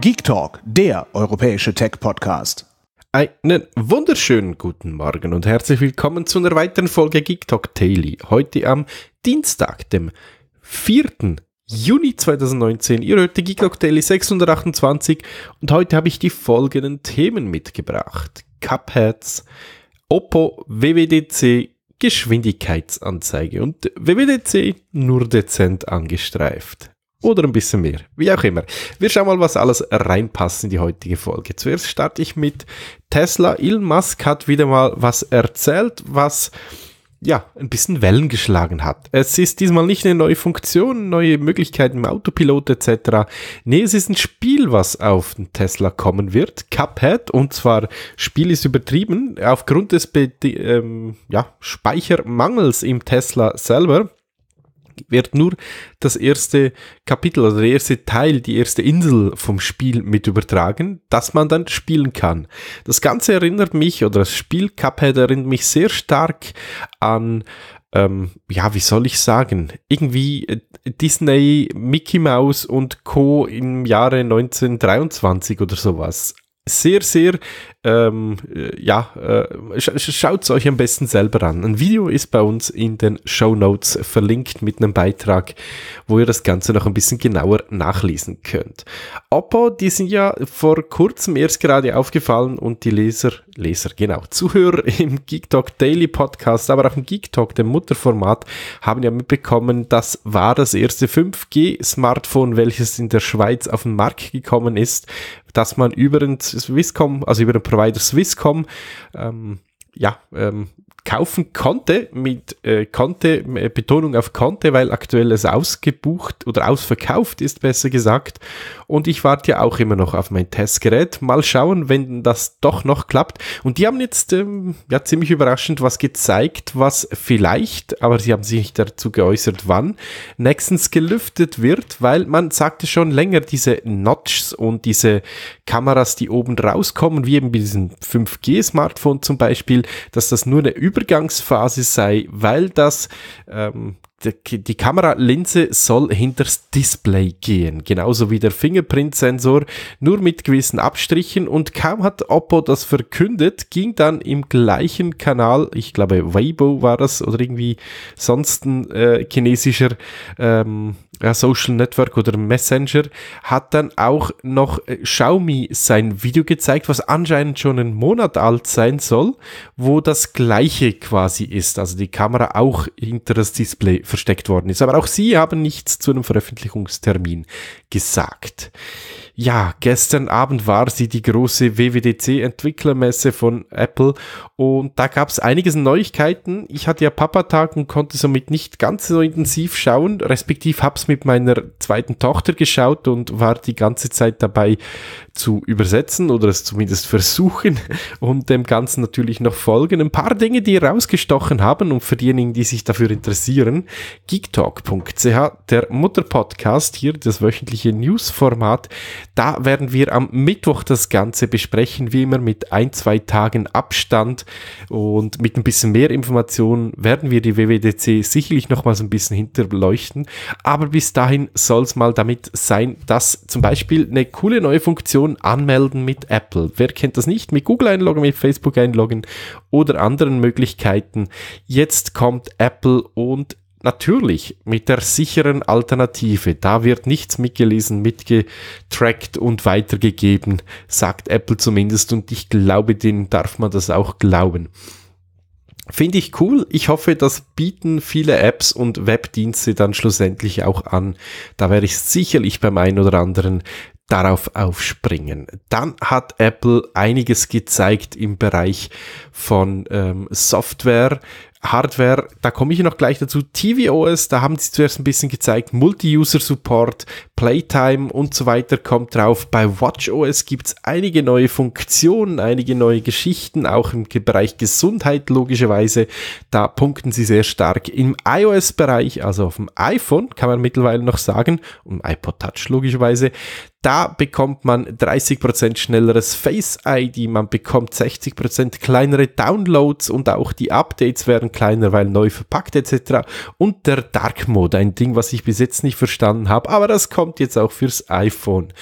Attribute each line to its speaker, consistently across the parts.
Speaker 1: Geek Talk, der europäische Tech-Podcast. Einen wunderschönen guten Morgen und herzlich willkommen zu einer weiteren Folge Geek Talk Daily. Heute am Dienstag, dem 4. Juni 2019. Ihr hört die Geek Talk Daily 628 und heute habe ich die folgenden Themen mitgebracht. Cupheads, Oppo, WWDC, Geschwindigkeitsanzeige und WWDC nur dezent angestreift oder ein bisschen mehr, wie auch immer. Wir schauen mal, was alles reinpasst in die heutige Folge. Zuerst starte ich mit Tesla. Elon Musk hat wieder mal was erzählt, was ja, ein bisschen Wellen geschlagen hat. Es ist diesmal nicht eine neue Funktion, neue Möglichkeiten im Autopilot etc. Nee, es ist ein Spiel, was auf den Tesla kommen wird. Cuphead, und zwar Spiel ist übertrieben, aufgrund des Be ähm, ja, Speichermangels im Tesla selber wird nur das erste Kapitel, oder also der erste Teil, die erste Insel vom Spiel mit übertragen, dass man dann spielen kann. Das Ganze erinnert mich, oder das Spiel Cuphead erinnert mich sehr stark an ähm, ja, wie soll ich sagen, irgendwie äh, Disney, Mickey Mouse und Co. im Jahre 1923 oder sowas. Sehr, sehr ähm, äh, ja, äh, sch schaut es euch am besten selber an. Ein Video ist bei uns in den Show Notes verlinkt mit einem Beitrag, wo ihr das Ganze noch ein bisschen genauer nachlesen könnt. Oppo, die sind ja vor kurzem erst gerade aufgefallen und die Leser, Leser, genau, Zuhörer im Geek Talk Daily Podcast, aber auch im Geek Talk, dem Mutterformat, haben ja mitbekommen, das war das erste 5G-Smartphone, welches in der Schweiz auf den Markt gekommen ist, dass man über den Swisscom, also über den Provider Swisscom. Ähm, ja, ähm, kaufen konnte, mit äh, konnte, äh, Betonung auf konnte, weil aktuell es ausgebucht oder ausverkauft ist, besser gesagt. Und ich warte ja auch immer noch auf mein Testgerät. Mal schauen, wenn das doch noch klappt. Und die haben jetzt ähm, ja ziemlich überraschend was gezeigt, was vielleicht, aber sie haben sich nicht dazu geäußert, wann nächstens gelüftet wird, weil man sagte schon länger, diese Notches und diese Kameras, die oben rauskommen, wie eben bei diesem 5G-Smartphone zum Beispiel, dass das nur eine Übung Übergangsphase sei, weil das ähm, die Kameralinse soll hinters Display gehen, genauso wie der Fingerprint-Sensor, nur mit gewissen Abstrichen und kaum hat Oppo das verkündet, ging dann im gleichen Kanal, ich glaube Weibo war das oder irgendwie sonst ein äh, chinesischer ähm, Social Network oder Messenger, hat dann auch noch äh, Xiaomi sein Video gezeigt, was anscheinend schon einen Monat alt sein soll, wo das gleiche quasi ist. Also die Kamera auch hinter das Display versteckt worden ist. Aber auch sie haben nichts zu einem Veröffentlichungstermin gesagt. Ja, gestern Abend war sie die große WWDC-Entwicklermesse von Apple und da gab es einiges Neuigkeiten. Ich hatte ja Papa-Tag und konnte somit nicht ganz so intensiv schauen, respektive es mit meiner zweiten Tochter geschaut und war die ganze Zeit dabei zu übersetzen oder es zumindest versuchen und dem Ganzen natürlich noch folgen. Ein paar Dinge, die rausgestochen haben und für diejenigen, die sich dafür interessieren, geektalk.ch, der Mutterpodcast hier, das wöchentliche Newsformat, da werden wir am Mittwoch das Ganze besprechen, wie immer mit ein, zwei Tagen Abstand und mit ein bisschen mehr Informationen werden wir die WWDC sicherlich nochmals ein bisschen hinterleuchten, aber bis dahin soll es mal damit sein, dass zum Beispiel eine coole neue Funktion anmelden mit Apple. Wer kennt das nicht? Mit Google einloggen, mit Facebook einloggen oder anderen Möglichkeiten. Jetzt kommt Apple und natürlich mit der sicheren Alternative. Da wird nichts mitgelesen, mitgetrackt und weitergegeben, sagt Apple zumindest. Und ich glaube, denen darf man das auch glauben. Finde ich cool. Ich hoffe, das bieten viele Apps und Webdienste dann schlussendlich auch an. Da werde ich sicherlich beim einen oder anderen darauf aufspringen. Dann hat Apple einiges gezeigt im Bereich von ähm, Software. Hardware, da komme ich noch gleich dazu. tvOS, da haben sie zuerst ein bisschen gezeigt, Multi-User-Support, Playtime und so weiter kommt drauf. Bei WatchOS gibt es einige neue Funktionen, einige neue Geschichten, auch im Bereich Gesundheit logischerweise. Da punkten sie sehr stark. Im iOS-Bereich, also auf dem iPhone, kann man mittlerweile noch sagen, und iPod Touch logischerweise, da bekommt man 30% schnelleres Face ID, man bekommt 60% kleinere Downloads und auch die Updates werden kleiner, weil neu verpackt etc. Und der Dark Mode, ein Ding, was ich bis jetzt nicht verstanden habe, aber das kommt jetzt auch fürs iPhone.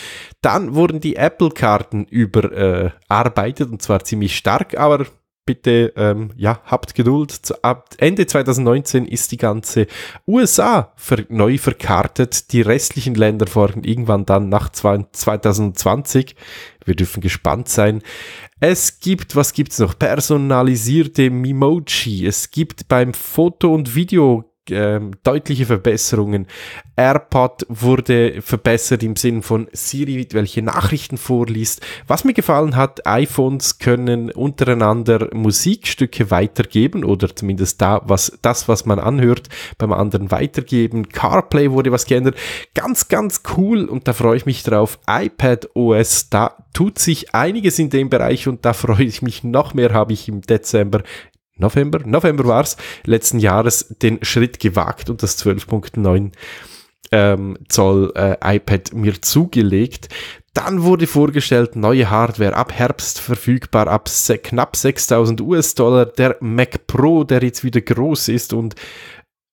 Speaker 1: Dann wurden die Apple-Karten überarbeitet äh, und zwar ziemlich stark, aber bitte, ähm, ja, habt Geduld. Ab Ende 2019 ist die ganze USA neu verkartet. Die restlichen Länder folgen irgendwann dann nach 2020. Wir dürfen gespannt sein. Es gibt, was gibt's noch? Personalisierte Mimochi. Es gibt beim Foto und Video ähm, deutliche Verbesserungen. AirPod wurde verbessert im Sinne von Siri, welche Nachrichten vorliest. Was mir gefallen hat, iPhones können untereinander Musikstücke weitergeben oder zumindest da, was, das, was man anhört, beim anderen weitergeben. CarPlay wurde was geändert. Ganz, ganz cool und da freue ich mich drauf. iPad OS, da tut sich einiges in dem Bereich und da freue ich mich noch mehr, habe ich im Dezember November, November war es, letzten Jahres den Schritt gewagt und das 12.9 ähm, Zoll äh, iPad mir zugelegt. Dann wurde vorgestellt, neue Hardware ab Herbst verfügbar, ab se knapp 6000 US-Dollar, der Mac Pro, der jetzt wieder groß ist und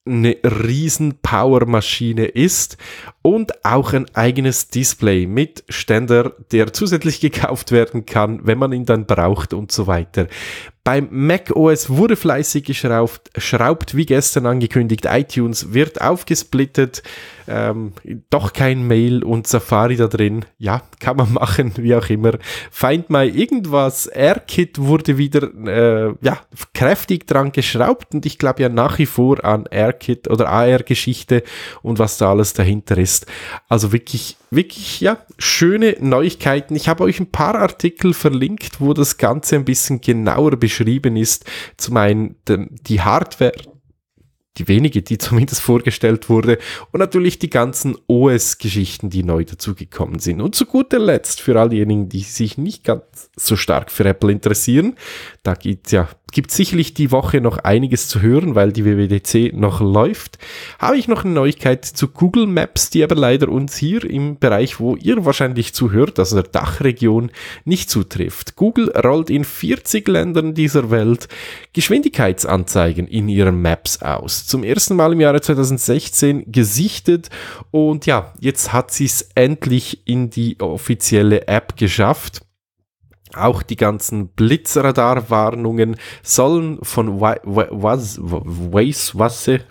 Speaker 1: eine riesen Power-Maschine ist und auch ein eigenes Display mit Ständer, der zusätzlich gekauft werden kann, wenn man ihn dann braucht und so weiter. Beim Mac OS wurde fleißig geschraubt, schraubt, wie gestern angekündigt. iTunes wird aufgesplittet, ähm, doch kein Mail und Safari da drin. Ja, kann man machen, wie auch immer. Find My Irgendwas, AirKit wurde wieder äh, ja, kräftig dran geschraubt und ich glaube ja nach wie vor an AirKit oder AR-Geschichte und was da alles dahinter ist. Also wirklich, wirklich, ja, schöne Neuigkeiten. Ich habe euch ein paar Artikel verlinkt, wo das Ganze ein bisschen genauer beschrieben beschrieben ist. Zum einen die Hardware, die wenige, die zumindest vorgestellt wurde, und natürlich die ganzen OS-Geschichten, die neu dazugekommen sind. Und zu guter Letzt, für all diejenigen, die sich nicht ganz so stark für Apple interessieren, da gibt es ja gibt sicherlich die Woche noch einiges zu hören, weil die WWDC noch läuft. Habe ich noch eine Neuigkeit zu Google Maps, die aber leider uns hier im Bereich, wo ihr wahrscheinlich zuhört, also der Dachregion, nicht zutrifft. Google rollt in 40 Ländern dieser Welt Geschwindigkeitsanzeigen in ihren Maps aus. Zum ersten Mal im Jahre 2016 gesichtet und ja, jetzt hat sie es endlich in die offizielle App geschafft. Auch die ganzen Blitzradarwarnungen sollen von Waze,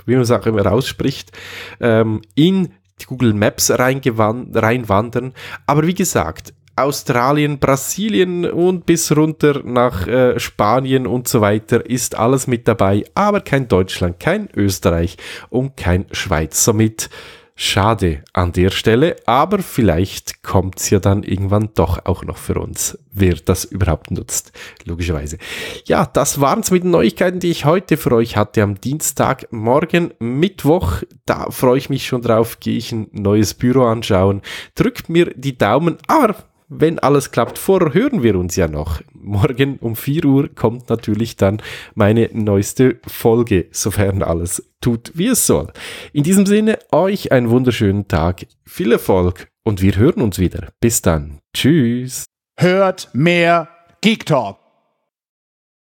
Speaker 1: wie man es auch immer ausspricht, ähm, in Google Maps reinwandern. Aber wie gesagt, Australien, Brasilien und bis runter nach äh, Spanien und so weiter ist alles mit dabei, aber kein Deutschland, kein Österreich und kein Schweiz. Somit Schade an der Stelle, aber vielleicht kommt es ja dann irgendwann doch auch noch für uns, wer das überhaupt nutzt, logischerweise. Ja, das waren's mit den Neuigkeiten, die ich heute für euch hatte am Dienstag. Morgen Mittwoch. Da freue ich mich schon drauf, gehe ich ein neues Büro anschauen. Drückt mir die Daumen, aber wenn alles klappt, vorher hören wir uns ja noch. Morgen um 4 Uhr kommt natürlich dann meine neueste Folge, sofern alles tut, wie es soll. In diesem Sinne, euch einen wunderschönen Tag, viel Erfolg und wir hören uns wieder. Bis dann. Tschüss. Hört mehr Geek Talk.